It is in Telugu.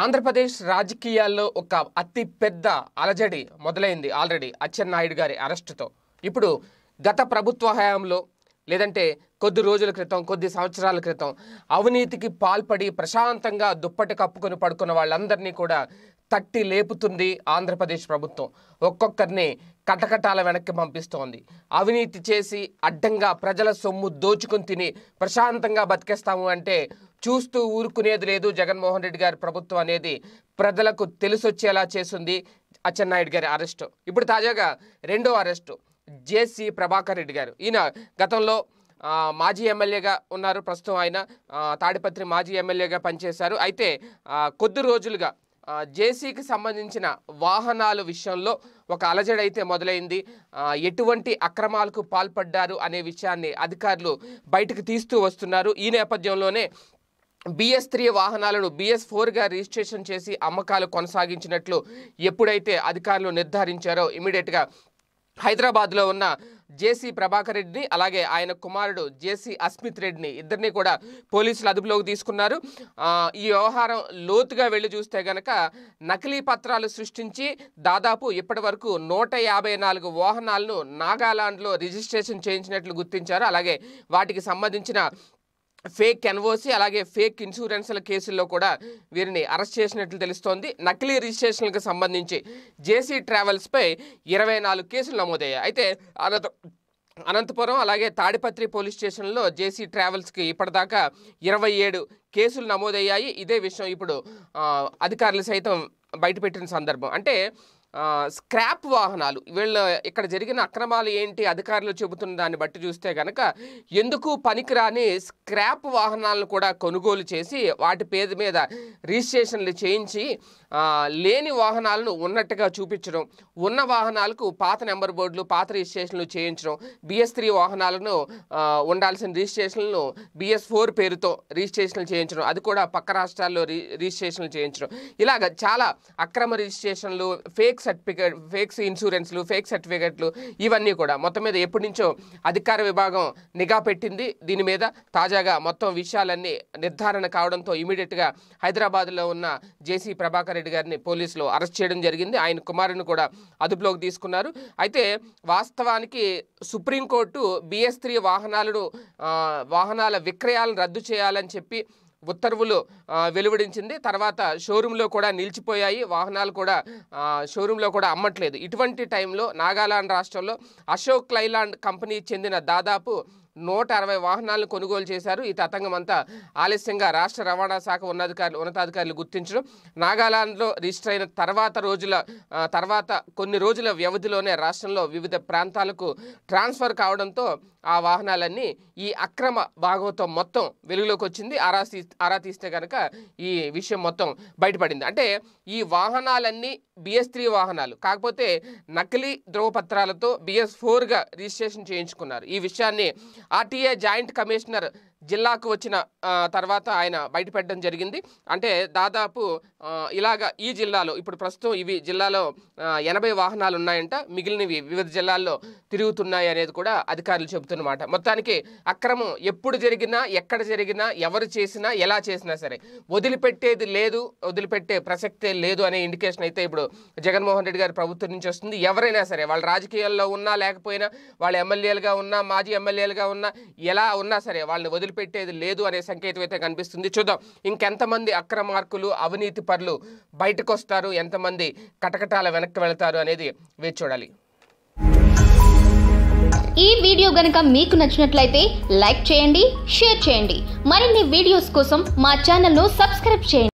ఆంధ్రప్రదేశ్ రాజకీయాల్లో ఒక అతి పెద్ద అలజడి మొదలైంది ఆల్రెడీ అచ్చెన్నాయుడు గారి అరెస్టుతో ఇప్పుడు గత ప్రభుత్వ హయాంలో లేదంటే కొద్ది రోజుల క్రితం కొద్ది సంవత్సరాల క్రితం అవినీతికి పాల్పడి ప్రశాంతంగా దుప్పటి కప్పుకొని పడుకున్న వాళ్ళందరినీ కూడా తట్టి లేపుతుంది ఆంధ్రప్రదేశ్ ప్రభుత్వం ఒక్కొక్కరిని కటకటాల వెనక్కి పంపిస్తోంది అవినీతి చేసి అడ్డంగా ప్రజల సొమ్ము దోచుకుని తిని ప్రశాంతంగా బతికేస్తాము అంటే చూస్తూ ఊరుకునేది లేదు జగన్మోహన్ రెడ్డి గారి ప్రభుత్వం అనేది ప్రజలకు తెలిసొచ్చేలా చేసింది అచ్చెన్నాయుడు గారి అరెస్టు ఇప్పుడు తాజాగా రెండో అరెస్టు జేసీ ప్రభాకర్ రెడ్డి గారు ఈయన గతంలో మాజీ ఎమ్మెల్యేగా ఉన్నారు ప్రస్తుతం ఆయన తాడిపత్రి మాజీ ఎమ్మెల్యేగా పనిచేశారు అయితే కొద్ది రోజులుగా జేసీకి సంబంధించిన వాహనాలు విషయంలో ఒక అలజడైతే మొదలైంది ఎటువంటి అక్రమాలకు పాల్పడ్డారు అనే విషయాన్ని అధికారులు బయటకు తీస్తూ వస్తున్నారు ఈ నేపథ్యంలోనే బిఎస్ త్రీ వాహనాలను బిఎస్ ఫోర్గా రిజిస్ట్రేషన్ చేసి అమ్మకాలు కొనసాగించినట్లు ఎప్పుడైతే అధికారులు నిర్ధారించారో ఇమీడియట్గా హైదరాబాద్లో ఉన్న జేసీ ప్రభాకర్ రెడ్డిని అలాగే ఆయన కుమారుడు జేసీ అస్మిత్ రెడ్డిని ఇద్దరిని కూడా పోలీసులు అదుపులోకి తీసుకున్నారు ఈ వ్యవహారం లోతుగా వెళ్ళి చూస్తే గనక నకిలీ పత్రాలు సృష్టించి దాదాపు ఇప్పటి వరకు నూట యాభై నాలుగు వాహనాలను నాగాలాండ్లో రిజిస్ట్రేషన్ చేయించినట్లు గుర్తించారు అలాగే వాటికి సంబంధించిన ఫేక్ ఎన్ఓసి అలాగే ఫేక్ ఇన్సూరెన్స్ల కేసుల్లో కూడా వీరిని అరెస్ట్ చేసినట్లు తెలుస్తోంది నకిలీ రిజిస్ట్రేషన్లకు సంబంధించి జేసీ ట్రావెల్స్పై ఇరవై నాలుగు కేసులు నమోదయ్యాయి అయితే అనంత అనంతపురం అలాగే తాడిపత్రి పోలీస్ స్టేషన్లో జేసీ ట్రావెల్స్కి ఇప్పటిదాకా ఇరవై ఏడు కేసులు నమోదయ్యాయి ఇదే విషయం ఇప్పుడు అధికారులు సైతం బయటపెట్టిన సందర్భం అంటే స్క్రాప్ వాహనాలు వీళ్ళు ఇక్కడ జరిగిన అక్రమాలు ఏంటి అధికారులు చెబుతున్న దాన్ని బట్టి చూస్తే కనుక ఎందుకు పనికిరాని స్క్రాప్ వాహనాలను కూడా కొనుగోలు చేసి వాటి పేరు మీద రిజిస్ట్రేషన్లు చేయించి లేని వాహనాలను ఉన్నట్టుగా చూపించడం ఉన్న వాహనాలకు పాత నెంబర్ బోర్డులు పాత రిజిస్ట్రేషన్లు చేయించడం బిఎస్ త్రీ వాహనాలను ఉండాల్సిన రిజిస్ట్రేషన్లను బిఎస్ ఫోర్ పేరుతో రిజిస్ట్రేషన్లు చేయించడం అది కూడా పక్క రాష్ట్రాల్లో రిజిస్ట్రేషన్లు చేయించడం ఇలాగ చాలా అక్రమ రిజిస్ట్రేషన్లు ఫేక్ సర్టిఫికేట్ ఫేక్స్ ఇన్సూరెన్స్లు ఫేక్ సర్టిఫికేట్లు ఇవన్నీ కూడా మొత్తం మీద ఎప్పటి నుంచో అధికార విభాగం నిఘా పెట్టింది దీని మీద తాజాగా మొత్తం విషయాలన్నీ నిర్ధారణ కావడంతో ఇమీడియట్గా హైదరాబాద్లో ఉన్న జేసీ ప్రభాకర్ రెడ్డి గారిని పోలీసులు అరెస్ట్ చేయడం జరిగింది ఆయన కుమారుని కూడా అదుపులోకి తీసుకున్నారు అయితే వాస్తవానికి సుప్రీంకోర్టు బిఎస్ త్రీ వాహనాలను వాహనాల విక్రయాలను రద్దు చేయాలని చెప్పి ఉత్తర్వులు వెలువడించింది తర్వాత షోరూంలో కూడా నిలిచిపోయాయి వాహనాలు కూడా షోరూంలో కూడా అమ్మట్లేదు ఇటువంటి టైంలో నాగాలాండ్ రాష్ట్రంలో అశోక్ లైలాండ్ కంపెనీ చెందిన దాదాపు నూట అరవై వాహనాలను కొనుగోలు చేశారు ఈ తతంగం అంతా ఆలస్యంగా రాష్ట్ర రవాణా శాఖ ఉన్నతాధికారులు ఉన్నతాధికారులు గుర్తించడం నాగాలాండ్లో రిజిస్టర్ అయిన తర్వాత రోజుల తర్వాత కొన్ని రోజుల వ్యవధిలోనే రాష్ట్రంలో వివిధ ప్రాంతాలకు ట్రాన్స్ఫర్ కావడంతో ఆ వాహనాలన్నీ ఈ అక్రమ భాగవతం మొత్తం వెలుగులోకి వచ్చింది ఆరా ఆరా తీస్తే కనుక ఈ విషయం మొత్తం బయటపడింది అంటే ఈ వాహనాలన్నీ బిఎస్ త్రీ వాహనాలు కాకపోతే నకిలీ ధ్రువపత్రాలతో బిఎస్ ఫోర్గా రిజిస్ట్రేషన్ చేయించుకున్నారు ఈ విషయాన్ని आरटीए जॉइंट कमिश्नर జిల్లాకు వచ్చిన తర్వాత ఆయన బయటపెట్టడం జరిగింది అంటే దాదాపు ఇలాగ ఈ జిల్లాలో ఇప్పుడు ప్రస్తుతం ఇవి జిల్లాలో ఎనభై వాహనాలు ఉన్నాయంట మిగిలినవి వివిధ జిల్లాల్లో తిరుగుతున్నాయి అనేది కూడా అధికారులు చెబుతున్నమాట మొత్తానికి అక్రమం ఎప్పుడు జరిగినా ఎక్కడ జరిగినా ఎవరు చేసినా ఎలా చేసినా సరే వదిలిపెట్టేది లేదు వదిలిపెట్టే ప్రసక్తే లేదు అనే ఇండికేషన్ అయితే ఇప్పుడు జగన్మోహన్ రెడ్డి గారి ప్రభుత్వం నుంచి వస్తుంది ఎవరైనా సరే వాళ్ళు రాజకీయాల్లో ఉన్నా లేకపోయినా వాళ్ళు ఎమ్మెల్యేలుగా ఉన్నా మాజీ ఎమ్మెల్యేలుగా ఉన్నా ఎలా ఉన్నా సరే వాళ్ళని వదిలి వదిలిపెట్టేది లేదు అనే సంకేతం అయితే కనిపిస్తుంది చూద్దాం ఇంకెంతమంది అక్రమార్కులు అవినీతి పరులు బయటకు వస్తారు ఎంతమంది కటకటాల వెనక్కి వెళతారు అనేది వేచి చూడాలి ఈ వీడియో గనుక మీకు నచ్చినట్లయితే లైక్ చేయండి షేర్ చేయండి మరిన్ని వీడియోస్ కోసం మా ఛానల్ను సబ్స్క్రైబ్ చేయండి